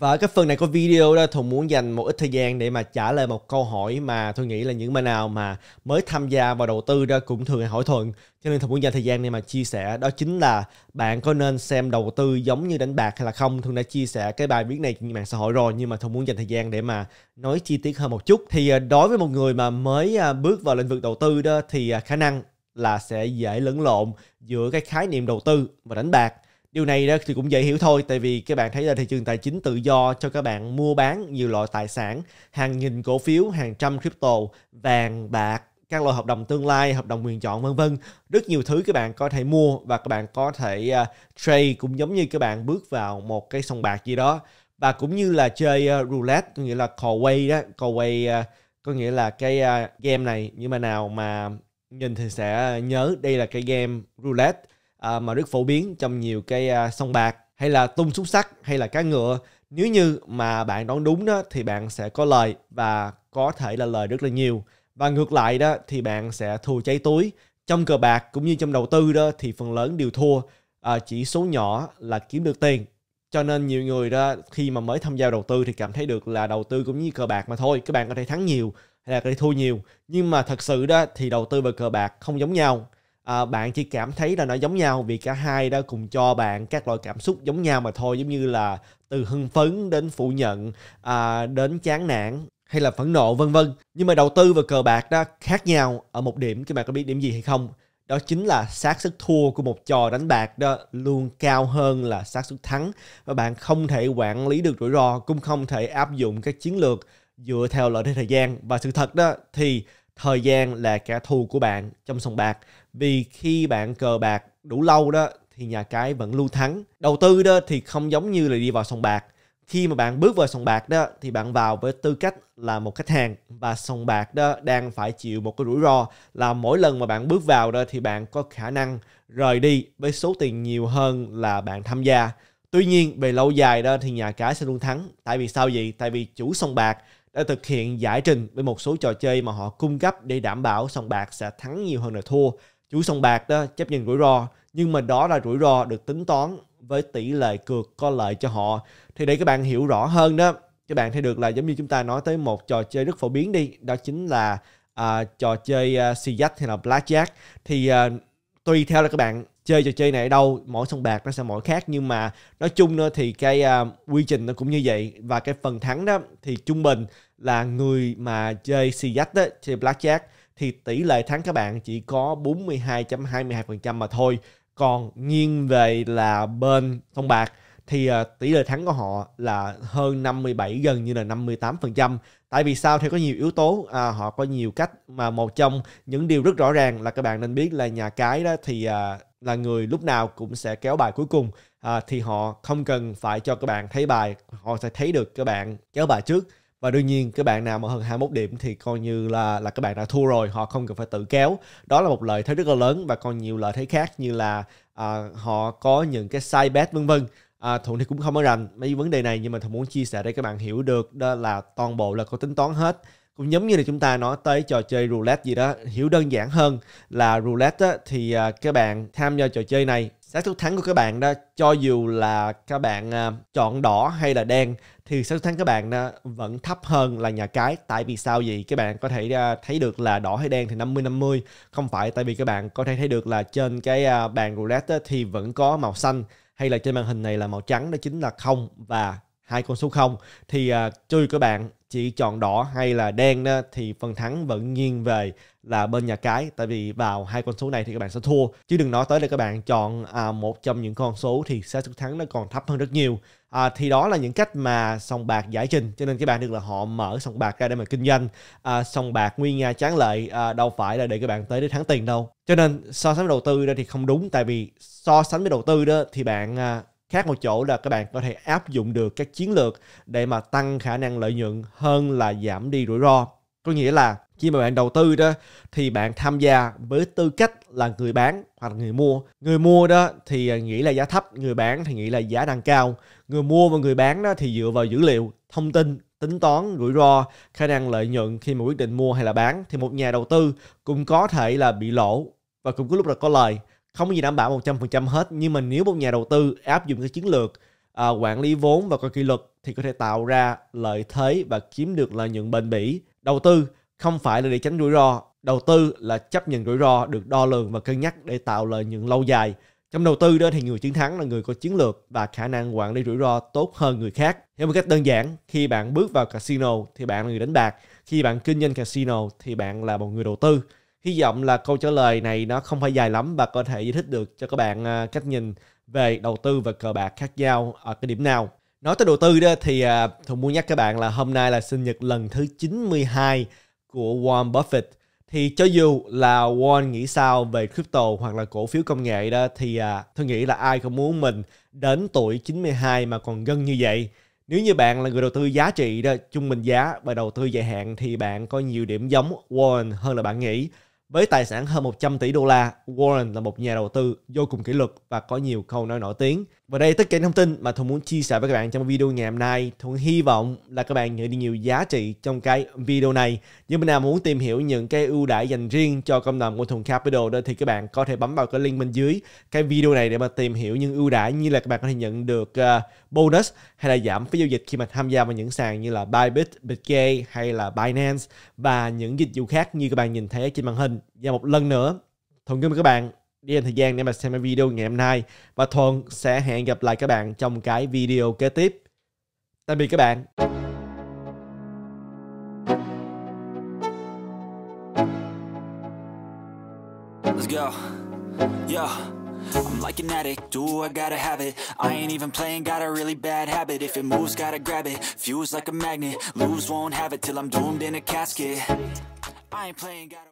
Và cái phần này của video đó thùng muốn dành một ít thời gian để mà trả lời một câu hỏi mà tôi nghĩ là những bạn nào mà mới tham gia vào đầu tư đó cũng thường hỏi Thuận. Cho nên thùng muốn dành thời gian để mà chia sẻ đó chính là bạn có nên xem đầu tư giống như đánh bạc hay là không. thùng đã chia sẻ cái bài viết này trên mạng xã hội rồi nhưng mà thùng muốn dành thời gian để mà nói chi tiết hơn một chút. Thì à, đối với một người mà mới à, bước vào lĩnh vực đầu tư đó thì à, khả năng là sẽ dễ lẫn lộn giữa cái khái niệm đầu tư và đánh bạc điều này đó thì cũng dễ hiểu thôi tại vì các bạn thấy là thị trường tài chính tự do cho các bạn mua bán nhiều loại tài sản hàng nghìn cổ phiếu hàng trăm crypto vàng bạc các loại hợp đồng tương lai, hợp đồng quyền chọn vân vân, rất nhiều thứ các bạn có thể mua và các bạn có thể à, trade cũng giống như các bạn bước vào một cái sòng bạc gì đó và cũng như là chơi à, roulette, có nghĩa là cò quay đó, cò quay à, có nghĩa là cái game này nhưng mà nào mà nhìn thì sẽ nhớ đây là cái game roulette À, mà rất phổ biến trong nhiều cái à, sông bạc hay là tung xúc sắc hay là cá ngựa nếu như mà bạn đoán đúng đó thì bạn sẽ có lời và có thể là lời rất là nhiều và ngược lại đó thì bạn sẽ thua cháy túi trong cờ bạc cũng như trong đầu tư đó thì phần lớn đều thua à, chỉ số nhỏ là kiếm được tiền cho nên nhiều người đó khi mà mới tham gia đầu tư thì cảm thấy được là đầu tư cũng như cờ bạc mà thôi các bạn có thể thắng nhiều hay là có thể thua nhiều nhưng mà thật sự đó thì đầu tư và cờ bạc không giống nhau à, bạn chỉ cảm thấy là nó giống nhau vì cả hai đã cùng cho bạn các loại cảm xúc giống nhau mà thôi giống như là từ hưng phấn đến phủ nhận à, đến chán nản hay là phẫn nộ vân vân nhưng mà đầu tư và cờ bạc đó khác nhau ở một điểm các bạn có biết điểm gì hay không đó chính là xác suất thua của một trò đánh bạc đó luôn cao hơn là xác suất thắng và bạn không thể quản lý được rủi ro cũng không thể áp dụng các chiến lược dựa theo lợi thế thời gian và sự thật đó thì thời gian là kẻ thù của bạn trong sòng bạc vì khi bạn cờ bạc đủ lâu đó thì nhà cái vẫn lưu thắng đầu tư đó thì không giống như là đi vào sòng bạc khi mà bạn bước vào sòng bạc đó thì bạn vào với tư cách là một khách hàng và sòng bạc đó đang phải chịu một cái rủi ro là mỗi lần mà bạn bước vào đó thì bạn có khả năng rời đi với số tiền nhiều hơn là bạn tham gia tuy nhiên về lâu dài đó thì nhà cái sẽ luôn thắng tại vì sao vậy tại vì chủ sòng bạc đã thực hiện giải trình với một số trò chơi mà họ cung cấp để đảm bảo sòng bạc sẽ thắng nhiều hơn là thua. Chủ sòng bạc đó chấp nhận rủi ro, nhưng mà đó là rủi ro được tính toán với tỷ lệ cược có lợi cho họ. Thì để các bạn hiểu rõ hơn đó, các bạn thấy được là giống như chúng ta nói tới một trò chơi rất phổ biến đi, đó chính là à, trò chơi uh, xì dách hay là blackjack. Thì à, tùy theo là các bạn chơi trò chơi này ở đâu mỗi sông bạc nó sẽ mỗi khác nhưng mà nói chung nữa thì cái uh, quy trình nó cũng như vậy và cái phần thắng đó thì trung bình là người mà chơi CJ đó chơi blackjack thì tỷ lệ thắng các bạn chỉ có 42.22% mà thôi còn nghiêng về là bên sông bạc thì uh, tỷ lệ thắng của họ là hơn 57 gần như là 58%. Tại vì sao thì có nhiều yếu tố, à, họ có nhiều cách mà một trong những điều rất rõ ràng là các bạn nên biết là nhà cái đó thì à, là người lúc nào cũng sẽ kéo bài cuối cùng à, thì họ không cần phải cho các bạn thấy bài họ sẽ thấy được các bạn kéo bài trước và đương nhiên các bạn nào mà hơn 21 điểm thì coi như là là các bạn đã thua rồi họ không cần phải tự kéo đó là một lợi thế rất là lớn và còn nhiều lợi thế khác như là à, họ có những cái side bet vân vân à, thuận thì cũng không có rành mấy vấn đề này nhưng mà thuận muốn chia sẻ để các bạn hiểu được đó là toàn bộ là có tính toán hết cũng giống như là chúng ta nói tới trò chơi roulette gì đó hiểu đơn giản hơn là roulette á, thì à, các bạn tham gia trò chơi này xác suất thắng của các bạn đó cho dù là các bạn à, chọn đỏ hay là đen thì xác suất thắng các bạn đó vẫn thấp hơn là nhà cái tại vì sao vậy các bạn có thể à, thấy được là đỏ hay đen thì 50 50 không phải tại vì các bạn có thể thấy được là trên cái à, bàn roulette á, thì vẫn có màu xanh hay là trên màn hình này là màu trắng đó chính là không và hai con số 0 thì à, tùy các bạn chỉ chọn đỏ hay là đen đó, thì phần thắng vẫn nghiêng về là bên nhà cái tại vì vào hai con số này thì các bạn sẽ thua chứ đừng nói tới là các bạn chọn à, một trong những con số thì xác suất thắng nó còn thấp hơn rất nhiều à, thì đó là những cách mà sòng bạc giải trình cho nên các bạn được là họ mở sòng bạc ra để mà kinh doanh à, sòng bạc nguyên nga tráng lệ à, đâu phải là để các bạn tới để thắng tiền đâu cho nên so sánh với đầu tư đó thì không đúng tại vì so sánh với đầu tư đó thì bạn à, khác một chỗ là các bạn có thể áp dụng được các chiến lược để mà tăng khả năng lợi nhuận hơn là giảm đi rủi ro có nghĩa là khi mà bạn đầu tư đó thì bạn tham gia với tư cách là người bán hoặc là người mua người mua đó thì nghĩ là giá thấp người bán thì nghĩ là giá đang cao người mua và người bán đó thì dựa vào dữ liệu thông tin tính toán rủi ro khả năng lợi nhuận khi mà quyết định mua hay là bán thì một nhà đầu tư cũng có thể là bị lỗ và cũng có lúc là có lời không có gì đảm bảo 100% hết nhưng mà nếu một nhà đầu tư áp dụng cái chiến lược à, quản lý vốn và có kỷ luật thì có thể tạo ra lợi thế và kiếm được lợi nhuận bền bỉ. Đầu tư không phải là để tránh rủi ro, đầu tư là chấp nhận rủi ro được đo lường và cân nhắc để tạo lợi nhuận lâu dài. Trong đầu tư đó thì người chiến thắng là người có chiến lược và khả năng quản lý rủi ro tốt hơn người khác. Theo một cách đơn giản, khi bạn bước vào casino thì bạn là người đánh bạc, khi bạn kinh doanh casino thì bạn là một người đầu tư hy vọng là câu trả lời này nó không phải dài lắm và có thể giải thích được cho các bạn à, cách nhìn về đầu tư và cờ bạc khác nhau ở cái điểm nào nói tới đầu tư đó thì à, Thuận muốn nhắc các bạn là hôm nay là sinh nhật lần thứ 92 của Warren Buffett thì cho dù là Warren nghĩ sao về crypto hoặc là cổ phiếu công nghệ đó thì à, tôi nghĩ là ai không muốn mình đến tuổi 92 mà còn gân như vậy. Nếu như bạn là người đầu tư giá trị đó, trung bình giá và đầu tư dài hạn thì bạn có nhiều điểm giống Warren hơn là bạn nghĩ. Với tài sản hơn 100 tỷ đô la, Warren là một nhà đầu tư vô cùng kỷ luật và có nhiều câu nói nổi tiếng. Và đây tất cả những thông tin mà Thuận muốn chia sẻ với các bạn trong video ngày hôm nay. Thuận hy vọng là các bạn nhận được nhiều giá trị trong cái video này. Nếu bạn nào muốn tìm hiểu những cái ưu đãi dành riêng cho công đồng của Thuận Capital đó thì các bạn có thể bấm vào cái link bên dưới cái video này để mà tìm hiểu những ưu đãi như là các bạn có thể nhận được ờ, bonus hay là giảm phí giao dịch khi mà tham gia vào những sàn như là Bybit, Bitgay hay là Binance và những dịch vụ khác như các bạn nhìn thấy trên màn hình và một lần nữa thuận cảm ơn các bạn đi dành thời gian để mà xem video ngày hôm nay và thuận sẽ hẹn gặp lại các bạn trong cái video kế tiếp tạm biệt các bạn go. Yo, I'm like an addict, do I gotta have it I ain't even playing, got a really bad habit If it moves, gotta grab it, fuse like a magnet Lose, won't have it till I'm doomed in a casket I ain't playing, gotta